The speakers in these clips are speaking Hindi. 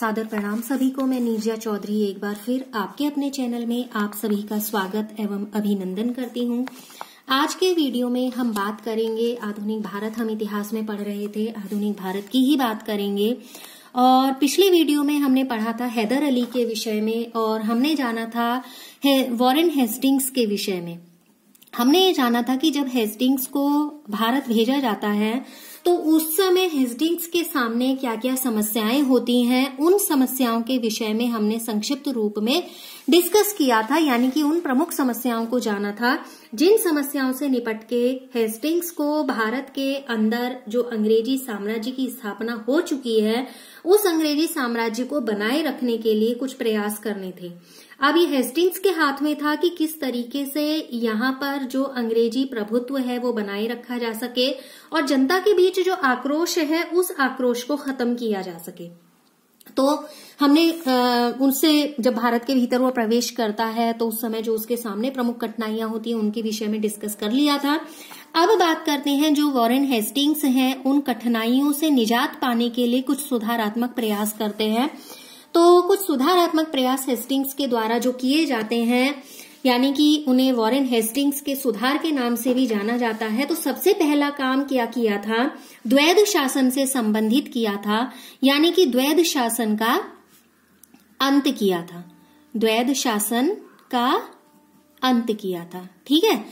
सादर प्रणाम सभी को मैं नीरजा चौधरी एक बार फिर आपके अपने चैनल में आप सभी का स्वागत एवं अभिनंदन करती हूं आज के वीडियो में हम बात करेंगे आधुनिक भारत हम इतिहास में पढ़ रहे थे आधुनिक भारत की ही बात करेंगे और पिछले वीडियो में हमने पढ़ा था हैदर अली के विषय में और हमने जाना था है, वॉरेन हेस्टिंग्स के विषय में हमने ये जाना था कि जब हेस्टिंग्स को भारत भेजा जाता है तो उस समय हेस्टिंग्स के सामने क्या क्या समस्याएं होती हैं उन समस्याओं के विषय में हमने संक्षिप्त रूप में डिस्कस किया था यानी कि उन प्रमुख समस्याओं को जाना था जिन समस्याओं से निपट के हेस्टिंग्स को भारत के अंदर जो अंग्रेजी साम्राज्य की स्थापना हो चुकी है उस अंग्रेजी साम्राज्य को बनाए रखने के लिए कुछ प्रयास करने थे अब ये हेस्टिंग्स के हाथ में था कि किस तरीके से यहां पर जो अंग्रेजी प्रभुत्व है वो बनाए रखा जा सके और जनता के बीच जो आक्रोश है उस आक्रोश को खत्म किया जा सके तो हमने उनसे जब भारत के भीतर वो प्रवेश करता है तो उस समय जो उसके सामने प्रमुख कठिनाइयां होती हैं उनके विषय में डिस्कस कर लिया था अब बात करते हैं जो वॉरेन हेस्टिंग्स हैं उन कठिनाइयों से निजात पाने के लिए कुछ सुधारात्मक प्रयास करते हैं तो कुछ सुधारात्मक प्रयास हेस्टिंग्स के द्वारा जो किए जाते हैं यानी कि उन्हें वॉरेन हेस्टिंग्स के सुधार के नाम से भी जाना जाता है तो सबसे पहला काम क्या किया था द्वैध शासन से संबंधित किया था यानी कि द्वैध शासन का अंत किया था द्वैध शासन का अंत किया था ठीक है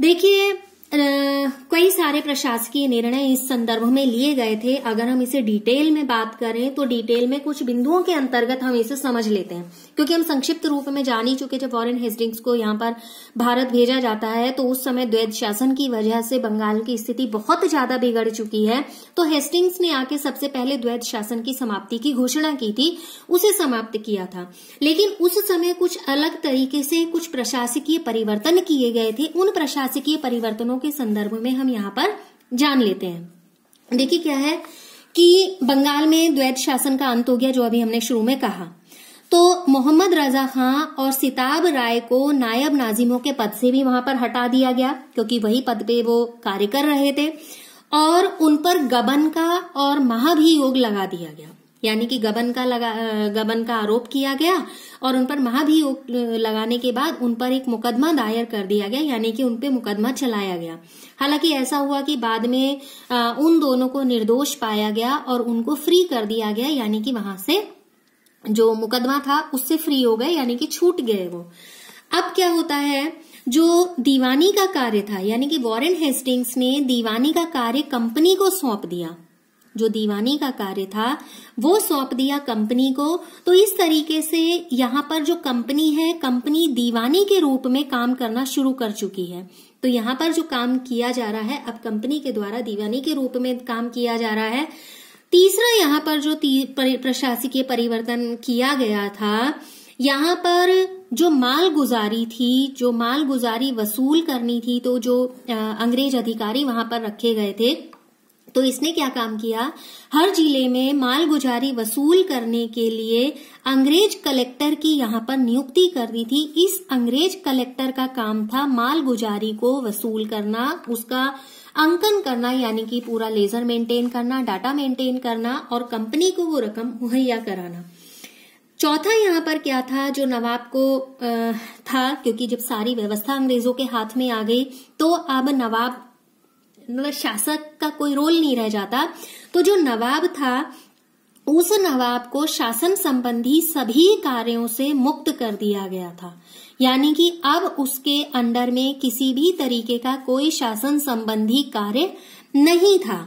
देखिए कई सारे प्रशासकीय निर्णय इस संदर्भ में लिए गए थे अगर हम इसे डिटेल में बात करें तो डिटेल में कुछ बिंदुओं के अंतर्गत हम इसे समझ लेते हैं क्योंकि हम संक्षिप्त रूप में जान ही चुके जब फॉरेन हेस्टिंग्स को यहां पर भारत भेजा जाता है तो उस समय द्वैध शासन की वजह से बंगाल की स्थिति बहुत ज्यादा बिगड़ चुकी है तो हेस्टिंग्स ने आके सबसे पहले द्वैध शासन की समाप्ति की घोषणा की थी उसे समाप्त किया था लेकिन उस समय कुछ अलग तरीके से कुछ प्रशासकीय परिवर्तन किए गए थे उन प्रशासकीय परिवर्तनों भाषाओं के संदर्भ में हम यहाँ पर जान लेते हैं देखिए क्या है कि बंगाल में द्वैत शासन का अंत हो गया जो अभी हमने शुरू में कहा तो मोहम्मद रजा खां और सिताब राय को नायब नाजिमों के पद से भी वहां पर हटा दिया गया क्योंकि वही पद पे वो कार्य कर रहे थे और उन पर गबन का और महाभियोग लगा दिया गया यानी कि गबन का लगा गबन का आरोप किया गया और उन पर महाभियोग लगाने के बाद उन पर एक मुकदमा दायर कर दिया गया यानी कि उन पर मुकदमा चलाया गया हालांकि ऐसा हुआ कि बाद में आ, उन दोनों को निर्दोष पाया गया और उनको फ्री कर दिया गया यानी कि वहां से जो मुकदमा था उससे फ्री हो गए यानी कि छूट गए वो अब क्या होता है जो दीवानी का कार्य था यानी कि वॉरेन हेस्टिंग्स ने दीवानी का कार्य कंपनी को सौंप दिया जो दीवानी का कार्य था वो सौंप दिया कंपनी को तो इस तरीके से यहाँ पर जो कंपनी है कंपनी दीवानी के रूप में काम करना शुरू कर चुकी है तो यहाँ पर जो काम किया जा रहा है अब कंपनी के द्वारा दीवानी के रूप में काम किया जा रहा है तीसरा यहाँ पर जो प्रशासकीय परिवर्तन किया गया था यहाँ पर जो माल गुजारी थी जो माल गुजारी वसूल करनी थी तो जो अंग्रेज अधिकारी वहां पर रखे गए थे तो इसने क्या काम किया हर जिले में मालगुजारी वसूल करने के लिए अंग्रेज कलेक्टर की यहाँ पर नियुक्ति कर दी थी इस अंग्रेज कलेक्टर का काम था मालगुजारी को वसूल करना उसका अंकन करना यानी कि पूरा लेजर मेंटेन करना डाटा मेंटेन करना और कंपनी को वो रकम मुहैया कराना चौथा यहाँ पर क्या था जो नवाब को था क्योंकि जब सारी व्यवस्था अंग्रेजों के हाथ में आ गई तो अब नवाब मतलब शासक का कोई रोल नहीं रह जाता तो जो नवाब था उस नवाब को शासन संबंधी सभी कार्यों से मुक्त कर दिया गया था यानी कि अब उसके अंडर में किसी भी तरीके का कोई शासन संबंधी कार्य नहीं था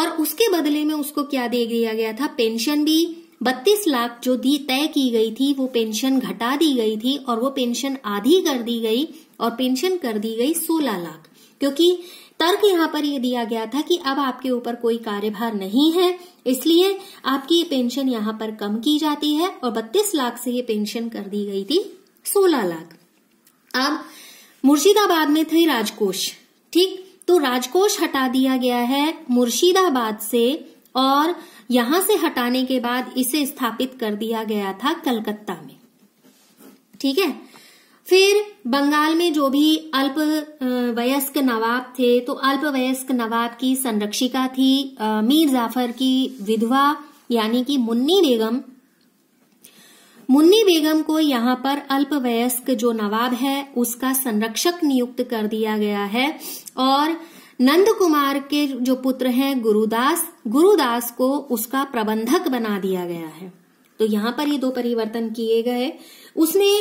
और उसके बदले में उसको क्या दे दिया गया था पेंशन भी बत्तीस लाख जो दी तय की गई थी वो पेंशन घटा दी गई थी और वो पेंशन आधी कर दी गई और पेंशन कर दी गई सोलह लाख क्योंकि तर्क यहाँ पर यह दिया गया था कि अब आपके ऊपर कोई कार्यभार नहीं है इसलिए आपकी ये पेंशन यहाँ पर कम की जाती है और बत्तीस लाख से ये पेंशन कर दी गई थी सोलह लाख अब मुर्शिदाबाद में थे राजकोष ठीक तो राजकोष हटा दिया गया है मुर्शिदाबाद से और यहां से हटाने के बाद इसे स्थापित कर दिया गया था कलकत्ता में ठीक है फिर बंगाल में जो भी अल्प वयस्क नवाब थे तो अल्प वयस्क नवाब की संरक्षिका थी मीर जाफर की विधवा यानी कि मुन्नी बेगम मुन्नी बेगम को यहां पर अल्पवयस्क जो नवाब है उसका संरक्षक नियुक्त कर दिया गया है और नंद कुमार के जो पुत्र हैं गुरुदास गुरुदास को उसका प्रबंधक बना दिया गया है तो यहां पर ये दो परिवर्तन किए गए उसमें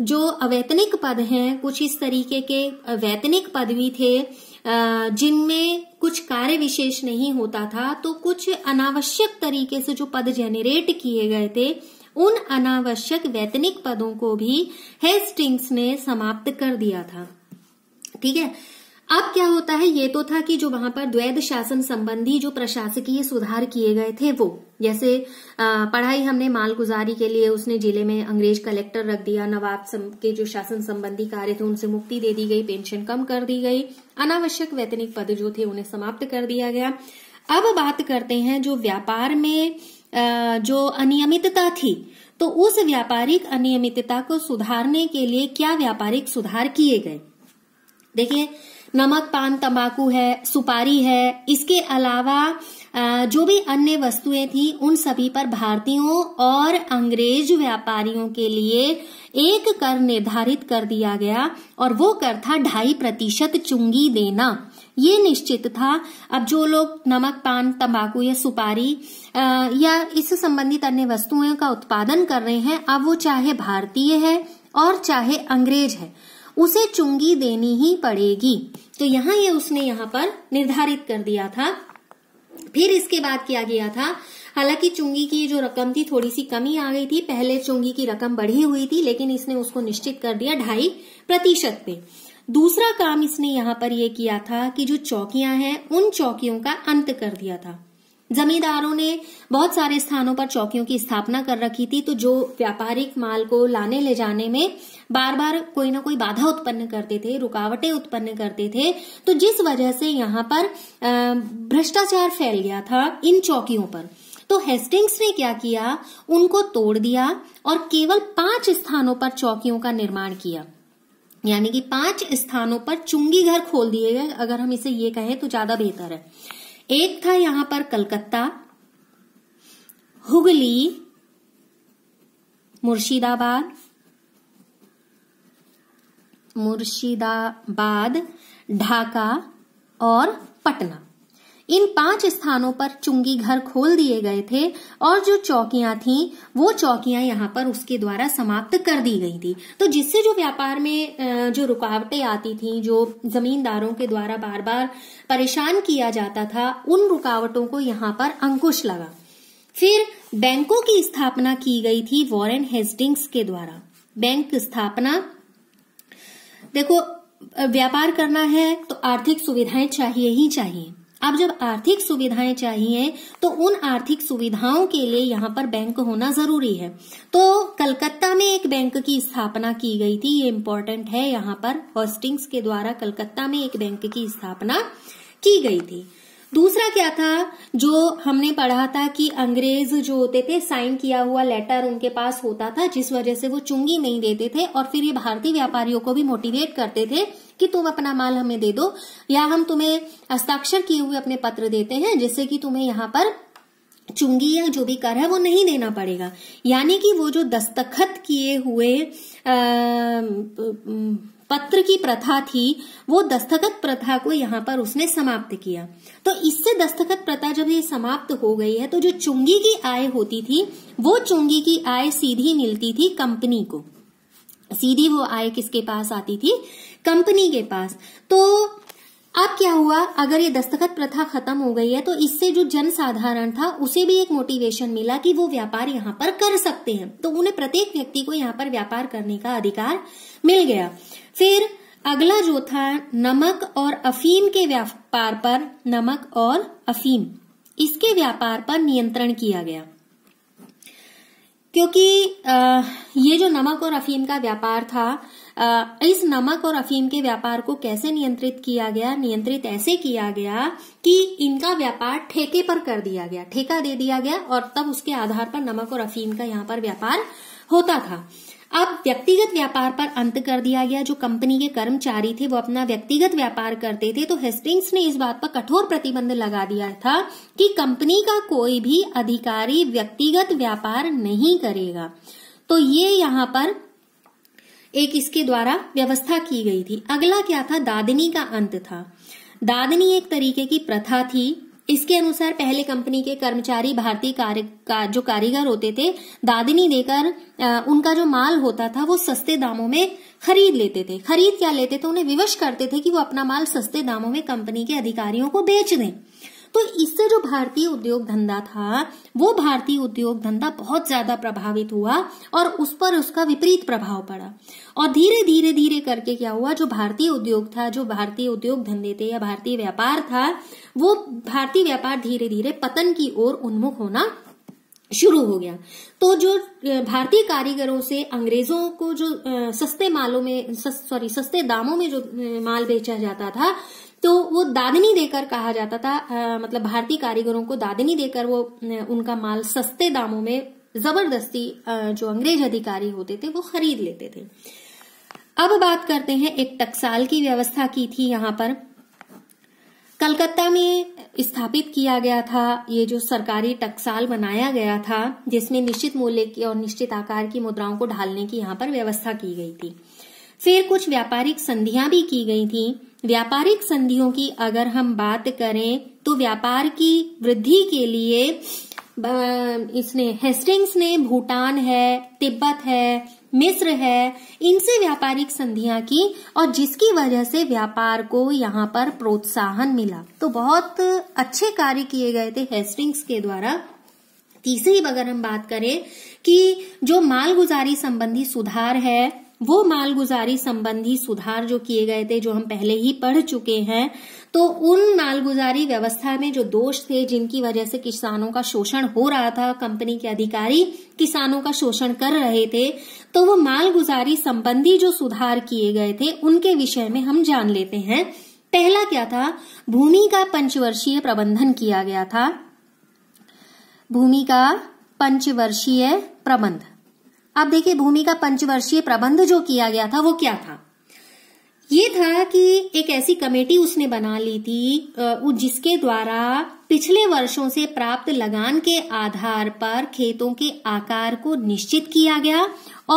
जो अवैतनिक पद हैं कुछ इस तरीके के अवैतनिक पद भी थे जिनमें कुछ कार्य विशेष नहीं होता था तो कुछ अनावश्यक तरीके से जो पद जेनरेट किए गए थे उन अनावश्यक वैतनिक पदों को भी हेस्टिंग्स ने समाप्त कर दिया था ठीक है अब क्या होता है ये तो था कि जो वहां पर द्वैध शासन संबंधी जो प्रशासकीय सुधार किए गए थे वो जैसे पढ़ाई हमने मालगुजारी के लिए उसने जिले में अंग्रेज कलेक्टर रख दिया नवाब के जो शासन संबंधी कार्य थे उनसे मुक्ति दे दी गई पेंशन कम कर दी गई अनावश्यक वैतनिक पद जो थे उन्हें समाप्त कर दिया गया अब बात करते हैं जो व्यापार में जो अनियमितता थी तो उस व्यापारिक अनियमितता को सुधारने के लिए क्या व्यापारिक सुधार किए गए देखिए नमक पान तंबाकू है सुपारी है इसके अलावा जो भी अन्य वस्तुएं थी उन सभी पर भारतीयों और अंग्रेज व्यापारियों के लिए एक कर निर्धारित कर दिया गया और वो कर था ढाई प्रतिशत चुंगी देना ये निश्चित था अब जो लोग नमक पान तंबाकू या सुपारी या इस संबंधित अन्य वस्तुओं का उत्पादन कर रहे हैं अब वो चाहे भारतीय है और चाहे अंग्रेज है उसे चुंगी देनी ही पड़ेगी तो यहाँ ये यह उसने यहाँ पर निर्धारित कर दिया था फिर इसके बाद किया गया था हालांकि चुंगी की जो रकम थी थोड़ी सी कमी आ गई थी पहले चुंगी की रकम बढ़ी हुई थी लेकिन इसने उसको निश्चित कर दिया ढाई प्रतिशत पे दूसरा काम इसने यहाँ पर यह किया था कि जो चौकियां हैं उन चौकियों का अंत कर दिया था जमींदारों ने बहुत सारे स्थानों पर चौकियों की स्थापना कर रखी थी तो जो व्यापारिक माल को लाने ले जाने में बार बार कोई ना कोई बाधा उत्पन्न करते थे रुकावटें उत्पन्न करते थे तो जिस वजह से यहाँ पर भ्रष्टाचार फैल गया था इन चौकियों पर तो हेस्टिंग्स ने क्या किया उनको तोड़ दिया और केवल पांच स्थानों पर चौकियों का निर्माण किया यानी कि पांच स्थानों पर चुंगी घर खोल दिए गए अगर हम इसे ये कहें तो ज्यादा बेहतर है एक था यहां पर कलकत्ता हुगली मुर्शिदाबाद मुर्शिदाबाद ढाका और पटना इन पांच स्थानों पर चुंगी घर खोल दिए गए थे और जो चौकियां थी वो चौकियां यहाँ पर उसके द्वारा समाप्त कर दी गई थी तो जिससे जो व्यापार में जो रुकावटें आती थी जो जमींदारों के द्वारा बार बार परेशान किया जाता था उन रुकावटों को यहाँ पर अंकुश लगा फिर बैंकों की स्थापना की गई थी वॉरेन हेस्टिंग्स के द्वारा बैंक स्थापना देखो व्यापार करना है तो आर्थिक सुविधाएं चाहिए ही चाहिए अब जब आर्थिक सुविधाएं चाहिए तो उन आर्थिक सुविधाओं के लिए यहाँ पर बैंक होना जरूरी है तो कलकत्ता में एक बैंक की स्थापना की गई थी ये इम्पोर्टेंट है यहाँ पर होस्टिंग्स के द्वारा कलकत्ता में एक बैंक की स्थापना की गई थी दूसरा क्या था जो हमने पढ़ा था कि अंग्रेज जो होते थे साइन किया हुआ लेटर उनके पास होता था जिस वजह से वो चुंगी नहीं देते थे और फिर ये भारतीय व्यापारियों को भी मोटिवेट करते थे कि तुम अपना माल हमें दे दो या हम तुम्हें हस्ताक्षर किए हुए अपने पत्र देते हैं जिससे कि तुम्हें यहाँ पर चुंगी या जो भी कर है वो नहीं देना पड़ेगा यानी कि वो जो दस्तखत किए हुए आ, पत्र की प्रथा थी वो दस्तखत प्रथा को यहाँ पर उसने समाप्त किया तो इससे दस्तखत प्रथा जब ये समाप्त हो गई है तो जो चुंगी की आय होती थी वो चुंगी की आय सीधी मिलती थी कंपनी को सीधी वो आय किसके पास आती थी कंपनी के पास तो अब क्या हुआ अगर ये दस्तखत प्रथा खत्म हो गई है तो इससे जो जन साधारण था उसे भी एक मोटिवेशन मिला कि वो व्यापार यहाँ पर कर सकते हैं तो उन्हें प्रत्येक व्यक्ति को यहाँ पर व्यापार करने का अधिकार मिल गया फिर अगला जो था नमक और अफीम के व्यापार पर नमक और अफीम इसके व्यापार पर नियंत्रण किया गया क्योंकि ये जो नमक और अफीम का व्यापार था इस नमक और अफीम के व्यापार को कैसे नियंत्रित किया गया नियंत्रित ऐसे किया गया कि इनका व्यापार ठेके पर कर दिया गया ठेका दे दिया गया और तब उसके आधार पर नमक और अफीम का यहाँ पर व्यापार होता था अब व्यक्तिगत व्यापार पर अंत कर दिया गया जो कंपनी के कर्मचारी थे वो अपना व्यक्तिगत व्यापार करते थे तो हेस्टिंग्स ने इस बात पर कठोर प्रतिबंध लगा दिया था कि कंपनी का कोई भी अधिकारी व्यक्तिगत व्यापार नहीं करेगा तो ये यहाँ पर एक इसके द्वारा व्यवस्था की गई थी अगला क्या था दादनी का अंत था दादनी एक तरीके की प्रथा थी इसके अनुसार पहले कंपनी के कर्मचारी भारतीय कार, का, जो कारीगर होते थे दादिनी देकर उनका जो माल होता था वो सस्ते दामों में खरीद लेते थे खरीद क्या लेते थे उन्हें विवश करते थे कि वो अपना माल सस्ते दामों में कंपनी के अधिकारियों को बेच दें तो इससे जो भारतीय उद्योग धंधा था वो भारतीय उद्योग धंधा बहुत ज्यादा प्रभावित हुआ और उस पर उसका विपरीत प्रभाव पड़ा और धीरे धीरे धीरे करके क्या हुआ जो भारतीय उद्योग था जो भारतीय उद्योग धंधे थे या भारतीय व्यापार था वो भारतीय व्यापार धीरे धीरे पतन की ओर उन्मुख होना शुरू हो गया तो जो भारतीय कारीगरों से अंग्रेजों को जो सस्ते मालों में सॉरी सस्ते दामों में जो माल बेचा जाता था तो वो दादनी देकर कहा जाता था आ, मतलब भारतीय कारीगरों को दादनी देकर वो उनका माल सस्ते दामों में जबरदस्ती जो अंग्रेज अधिकारी होते थे वो खरीद लेते थे अब बात करते हैं एक टक्साल की व्यवस्था की थी यहाँ पर कलकत्ता में स्थापित किया गया था ये जो सरकारी टक्साल बनाया गया था जिसमें निश्चित मूल्य की और निश्चित आकार की मुद्राओं को ढालने की यहां पर व्यवस्था की गई थी फिर कुछ व्यापारिक संधियां भी की गई थी व्यापारिक संधियों की अगर हम बात करें तो व्यापार की वृद्धि के लिए इसने हेस्टिंग्स ने भूटान है तिब्बत है मिस्र है इनसे व्यापारिक संधियां की और जिसकी वजह से व्यापार को यहाँ पर प्रोत्साहन मिला तो बहुत अच्छे कार्य किए गए थे हेस्टिंग्स के द्वारा तीसरी अगर हम बात करें कि जो मालगुजारी संबंधी सुधार है वो मालगुजारी संबंधी सुधार जो किए गए थे जो हम पहले ही पढ़ चुके हैं तो उन मालगुजारी व्यवस्था में जो दोष थे जिनकी वजह से किसानों का शोषण हो रहा था कंपनी के अधिकारी किसानों का शोषण कर रहे थे तो वो मालगुजारी संबंधी जो सुधार किए गए थे उनके विषय में हम जान लेते हैं पहला क्या था भूमि का पंचवर्षीय प्रबंधन किया गया था भूमि का पंचवर्षीय प्रबंध आप देखिए भूमि का पंचवर्षीय प्रबंध जो किया गया था वो क्या था ये था कि एक ऐसी कमेटी उसने बना ली थी जिसके द्वारा पिछले वर्षों से प्राप्त लगान के आधार पर खेतों के आकार को निश्चित किया गया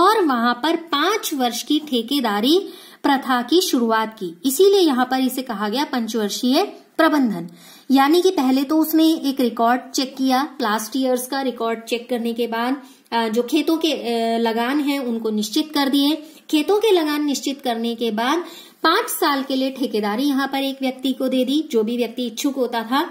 और वहां पर पांच वर्ष की ठेकेदारी प्रथा की शुरुआत की इसीलिए यहां पर इसे कहा गया पंचवर्षीय प्रबंधन यानी कि पहले तो उसने एक रिकॉर्ड चेक किया लास्ट ईयर्स का रिकॉर्ड चेक करने के बाद जो खेतों के लगान हैं उनको निश्चित कर दिए खेतों के लगान निश्चित करने के बाद पांच साल के लिए ठेकेदारी यहाँ पर एक व्यक्ति को दे दी जो भी व्यक्ति इच्छुक होता था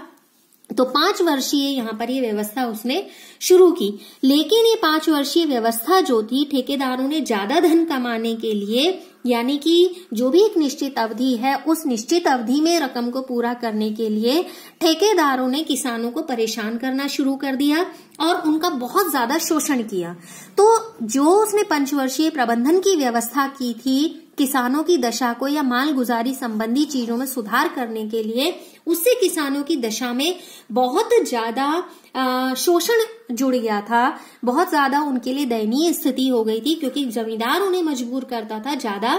तो पांच वर्षीय यहाँ पर ये व्यवस्था उसने शुरू की लेकिन ये पांच वर्षीय व्यवस्था जो थी ठेकेदारों ने ज्यादा धन कमाने के लिए यानी कि जो भी एक निश्चित अवधि है उस निश्चित अवधि में रकम को पूरा करने के लिए ठेकेदारों ने किसानों को परेशान करना शुरू कर दिया और उनका बहुत ज्यादा शोषण किया तो जो उसने पंचवर्षीय प्रबंधन की व्यवस्था की थी किसानों की दशा को या माल गुजारी संबंधी चीजों में सुधार करने के लिए उससे किसानों की दशा में बहुत ज्यादा शोषण जुड़ गया था बहुत ज्यादा उनके लिए दयनीय स्थिति हो गई थी क्योंकि जमींदार उन्हें मजबूर करता था ज्यादा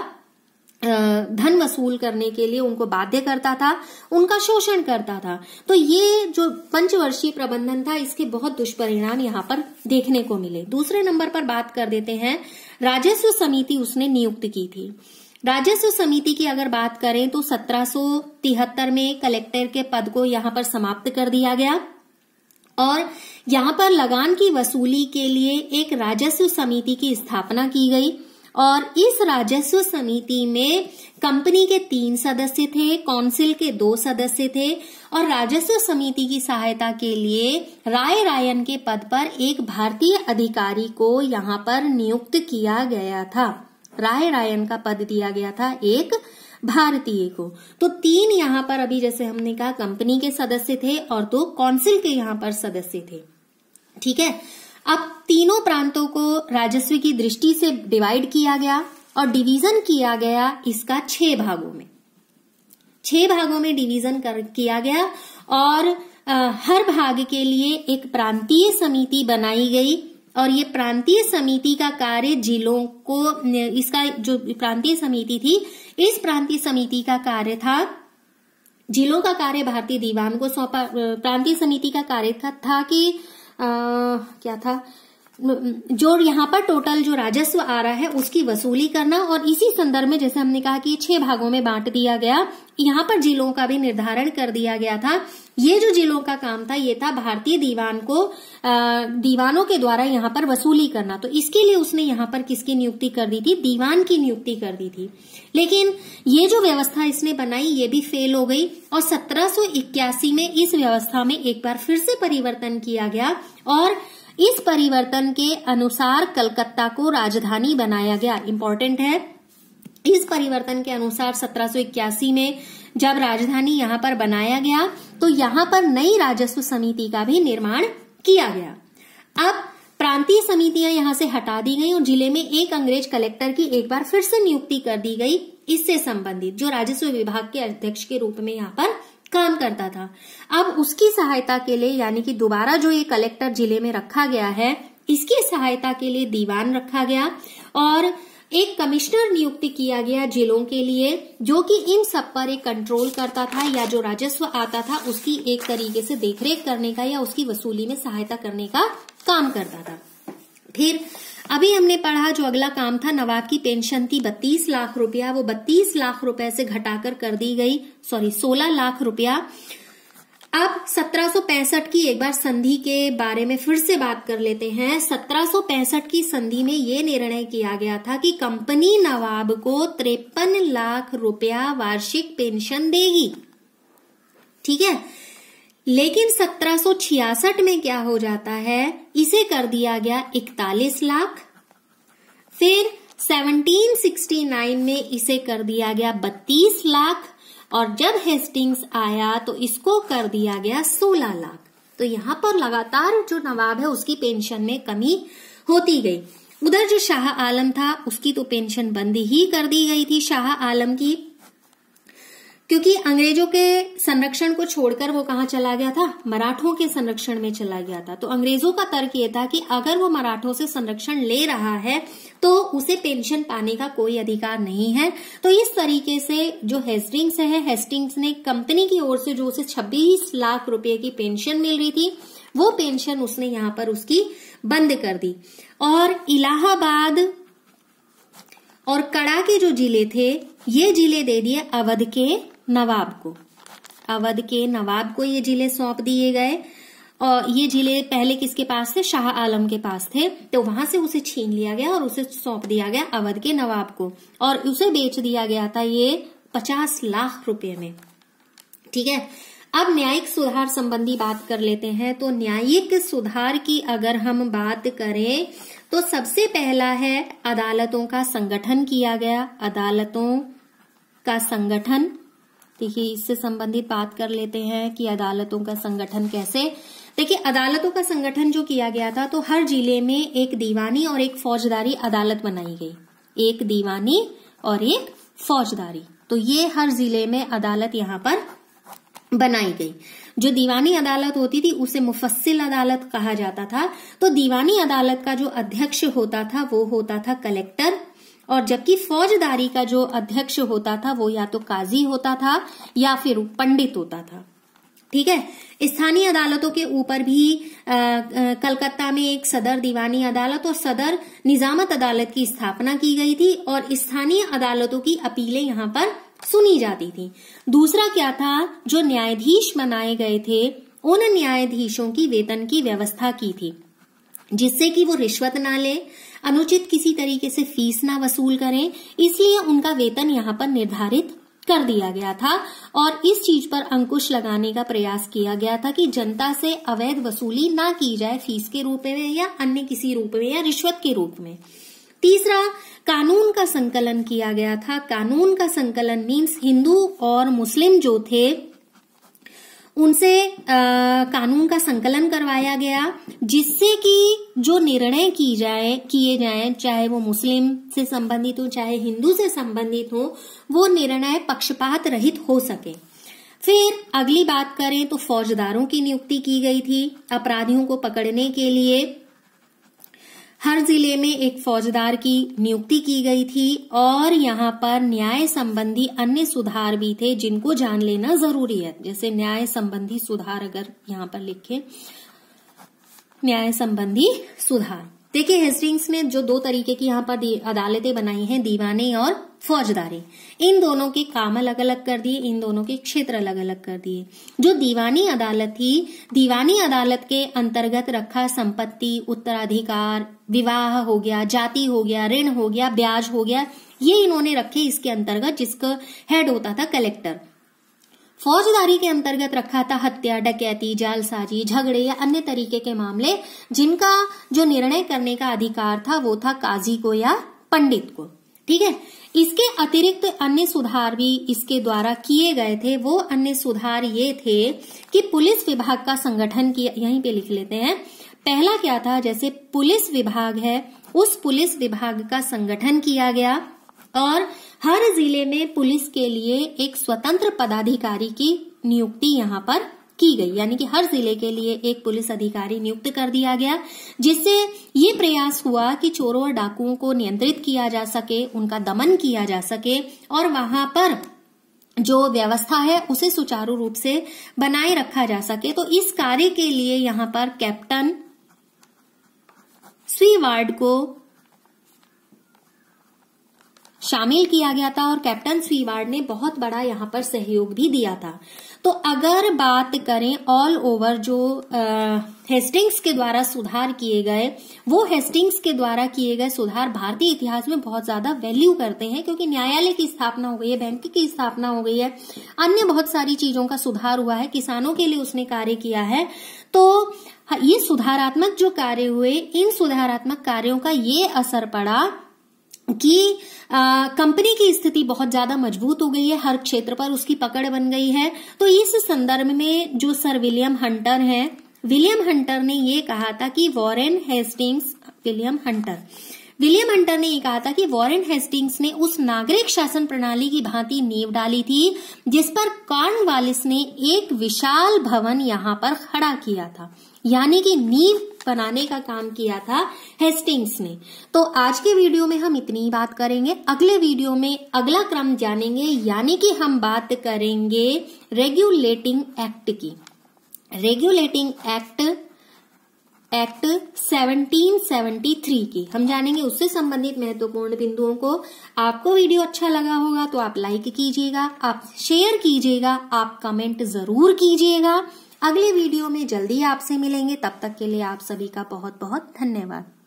धन वसूल करने के लिए उनको बाध्य करता था उनका शोषण करता था तो ये जो पंचवर्षीय प्रबंधन था इसके बहुत दुष्परिणाम यहाँ पर देखने को मिले दूसरे नंबर पर बात कर देते हैं राजस्व समिति उसने नियुक्त की थी राजस्व समिति की अगर बात करें तो सत्रह में कलेक्टर के पद को यहाँ पर समाप्त कर दिया गया और यहाँ पर लगान की वसूली के लिए एक राजस्व समिति की स्थापना की गई और इस राजस्व समिति में कंपनी के तीन सदस्य थे काउंसिल के दो सदस्य थे और राजस्व समिति की सहायता के लिए राय रायन के पद पर एक भारतीय अधिकारी को यहाँ पर नियुक्त किया गया था राय रायन का पद दिया गया था एक भारतीय को तो तीन यहाँ पर अभी जैसे हमने कहा कंपनी के सदस्य थे और दो तो काउंसिल के यहाँ पर सदस्य थे ठीक है अब तीनों प्रांतों को राजस्व की दृष्टि से डिवाइड किया गया और डिवीजन किया गया इसका छह भागों में छह भागों में डिवीजन कर किया गया और आ, हर भाग के लिए एक प्रांतीय समिति बनाई गई और ये प्रांतीय समिति का कार्य जिलों को इसका जो प्रांतीय समिति थी इस प्रांतीय समिति का कार्य था जिलों का कार्य भारतीय दीवान को सौंपा प्रांतीय समिति का कार्य था, था कि आ, क्या था जो यहाँ पर टोटल जो राजस्व आ रहा है उसकी वसूली करना और इसी संदर्भ में जैसे हमने कहा कि छह भागों में बांट दिया गया यहाँ पर जिलों का भी निर्धारण कर दिया गया था ये जो जिलों का काम था ये था भारतीय दीवान को दीवानों के द्वारा यहाँ पर वसूली करना तो इसके लिए उसने यहाँ पर किसकी नियुक्ति कर दी थी दीवान की नियुक्ति कर दी थी लेकिन ये जो व्यवस्था इसने बनाई ये भी फेल हो गई और सत्रह में इस व्यवस्था में एक बार फिर से परिवर्तन किया गया और इस परिवर्तन के अनुसार कलकत्ता को राजधानी बनाया गया इम्पोर्टेंट है इस परिवर्तन के अनुसार 1781 में जब राजधानी यहां पर बनाया गया तो यहां पर नई राजस्व समिति का भी निर्माण किया गया अब प्रांतीय समितियां यहाँ से हटा दी गई और जिले में एक अंग्रेज कलेक्टर की एक बार फिर से नियुक्ति कर दी गई इससे संबंधित जो राजस्व विभाग के अध्यक्ष के रूप में यहाँ पर काम करता था अब उसकी सहायता के लिए यानी कि दोबारा जो ये कलेक्टर जिले में रखा गया है इसकी सहायता के लिए दीवान रखा गया और एक कमिश्नर नियुक्त किया गया जिलों के लिए जो कि इन सब पर एक कंट्रोल करता था या जो राजस्व आता था उसकी एक तरीके से देखरेख करने का या उसकी वसूली में सहायता करने का काम करता था फिर अभी हमने पढ़ा जो अगला काम था नवाब की पेंशन थी बत्तीस लाख रुपया वो बत्तीस लाख रुपए से घटाकर कर दी गई सॉरी सोलह लाख रुपया अब 1765 की एक बार संधि के बारे में फिर से बात कर लेते हैं 1765 की संधि में ये निर्णय किया गया था कि कंपनी नवाब को तिरपन लाख रुपया वार्षिक पेंशन देगी ठीक है लेकिन 1766 में क्या हो जाता है इसे कर दिया गया 41 लाख फिर 1769 में इसे कर दिया गया 32 लाख और जब हेस्टिंग्स आया तो इसको कर दिया गया 16 लाख तो यहाँ पर लगातार जो नवाब है उसकी पेंशन में कमी होती गई उधर जो शाह आलम था उसकी तो पेंशन बंद ही कर दी गई थी शाह आलम की क्योंकि अंग्रेजों के संरक्षण को छोड़कर वो कहा चला गया था मराठों के संरक्षण में चला गया था तो अंग्रेजों का तर्क ये था कि अगर वो मराठों से संरक्षण ले रहा है तो उसे पेंशन पाने का कोई अधिकार नहीं है तो इस तरीके से जो हेस्टिंग्स है हेस्टिंग्स ने कंपनी की ओर से जो उसे 26 लाख रुपए की पेंशन मिल रही थी वो पेंशन उसने यहाँ पर उसकी बंद कर दी और इलाहाबाद और कड़ा के जो जिले थे ये जिले दे दिए अवध के नवाब को अवध के नवाब को ये जिले सौंप दिए गए और ये जिले पहले किसके पास थे शाह आलम के पास थे तो वहां से उसे छीन लिया गया और उसे सौंप दिया गया अवध के नवाब को और उसे बेच दिया गया था ये पचास लाख रुपए में ठीक है अब न्यायिक सुधार संबंधी बात कर लेते हैं तो न्यायिक सुधार की अगर हम बात करें तो सबसे पहला है अदालतों का संगठन किया गया अदालतों का संगठन देखिए इससे संबंधित बात कर लेते हैं कि अदालतों का संगठन कैसे देखिए अदालतों का संगठन जो किया गया था तो हर जिले में एक दीवानी और एक फौजदारी अदालत बनाई गई एक दीवानी और एक फौजदारी तो ये हर जिले में अदालत यहां पर बनाई गई जो दीवानी अदालत होती थी उसे मुफस्सिल अदालत कहा जाता था तो दीवानी अदालत का जो अध्यक्ष होता था वो होता था कलेक्टर और जबकि फौजदारी का जो अध्यक्ष होता था वो या तो काजी होता था या फिर पंडित होता था ठीक है स्थानीय अदालतों के ऊपर भी आ, आ, कलकत्ता में एक सदर दीवानी अदालत और सदर निजामत अदालत की स्थापना की गई थी और स्थानीय अदालतों की अपीलें यहाँ पर सुनी जाती थी दूसरा क्या था जो न्यायाधीश बनाए गए थे उन न्यायाधीशों की वेतन की व्यवस्था की थी जिससे कि वो रिश्वत ना ले अनुचित किसी तरीके से फीस ना वसूल करें इसलिए उनका वेतन यहाँ पर निर्धारित कर दिया गया था और इस चीज पर अंकुश लगाने का प्रयास किया गया था कि जनता से अवैध वसूली ना की जाए फीस के रूप में या अन्य किसी रूप में या रिश्वत के रूप में तीसरा कानून का संकलन किया गया था कानून का संकलन मीन्स हिंदू और मुस्लिम जो थे उनसे आ, कानून का संकलन करवाया गया जिससे कि जो निर्णय की जाए किए जाए चाहे वो मुस्लिम से संबंधित हो चाहे हिंदू से संबंधित हो वो निर्णय पक्षपात रहित हो सके फिर अगली बात करें तो फौजदारों की नियुक्ति की गई थी अपराधियों को पकड़ने के लिए हर जिले में एक फौजदार की नियुक्ति की गई थी और यहाँ पर न्याय संबंधी अन्य सुधार भी थे जिनको जान लेना जरूरी है जैसे न्याय संबंधी सुधार अगर यहाँ पर लिखे न्याय संबंधी सुधार देखिए हेस्टिंग्स ने जो दो तरीके की यहाँ पर अदालतें बनाई हैं दीवाने और फौजदारी इन दोनों के काम अलग अलग कर दिए इन दोनों के क्षेत्र अलग अलग कर दिए जो दीवानी अदालत थी दीवानी अदालत के अंतर्गत रखा संपत्ति उत्तराधिकार विवाह हो गया जाति हो गया ऋण हो गया ब्याज हो गया ये इन्होंने रखे इसके अंतर्गत जिसका हेड होता था कलेक्टर फौजदारी के अंतर्गत रखा था हत्या डकैती जालसाजी झगड़े या अन्य तरीके के मामले जिनका जो निर्णय करने का अधिकार था वो था काजी को या पंडित को ठीक है इसके अतिरिक्त अन्य सुधार भी इसके द्वारा किए गए थे वो अन्य सुधार ये थे कि पुलिस विभाग का संगठन किया यहीं पे लिख लेते हैं पहला क्या था जैसे पुलिस विभाग है उस पुलिस विभाग का संगठन किया गया और हर जिले में पुलिस के लिए एक स्वतंत्र पदाधिकारी की नियुक्ति यहाँ पर की गई यानी कि हर जिले के लिए एक पुलिस अधिकारी नियुक्त कर दिया गया जिससे ये प्रयास हुआ कि चोरों और डाकुओं को नियंत्रित किया जा सके उनका दमन किया जा सके और वहां पर जो व्यवस्था है उसे सुचारू रूप से बनाए रखा जा सके तो इस कार्य के लिए यहाँ पर कैप्टन स्वीवार्ड को शामिल किया गया था और कैप्टन स्वीवार्ड ने बहुत बड़ा यहाँ पर सहयोग भी दिया था तो अगर बात करें ऑल ओवर जो हेस्टिंग्स के द्वारा सुधार किए गए वो हेस्टिंग्स के द्वारा किए गए सुधार भारतीय इतिहास में बहुत ज्यादा वैल्यू करते हैं क्योंकि न्यायालय की स्थापना हो गई है बैंक की स्थापना हो गई है अन्य बहुत सारी चीजों का सुधार हुआ है किसानों के लिए उसने कार्य किया है तो ये सुधारात्मक जो कार्य हुए इन सुधारात्मक कार्यों का ये असर पड़ा कि कंपनी की स्थिति बहुत ज्यादा मजबूत हो गई है हर क्षेत्र पर उसकी पकड़ बन गई है तो इस संदर्भ में जो सर विलियम हंटर हैं विलियम हंटर ने ये कहा था कि Warren Hastings William Hunter William Hunter ने यह कहा था कि वॉरेन हेस्टिंग्स ने उस नागरिक शासन प्रणाली की भांति नींव डाली थी जिस पर वालिस ने एक विशाल भवन यहां पर खड़ा किया था यानी कि नींव बनाने का काम किया था हेस्टिंग्स ने तो आज के वीडियो में हम इतनी ही बात करेंगे अगले वीडियो में अगला क्रम जानेंगे यानी कि हम बात करेंगे रेगुलेटिंग एक्ट की रेगुलेटिंग एक्ट एक्ट 1773 की हम जानेंगे उससे संबंधित महत्वपूर्ण बिंदुओं को आपको वीडियो अच्छा लगा होगा तो आप लाइक कीजिएगा आप शेयर कीजिएगा आप कमेंट जरूर कीजिएगा अगले वीडियो में जल्दी आपसे मिलेंगे तब तक के लिए आप सभी का बहुत बहुत धन्यवाद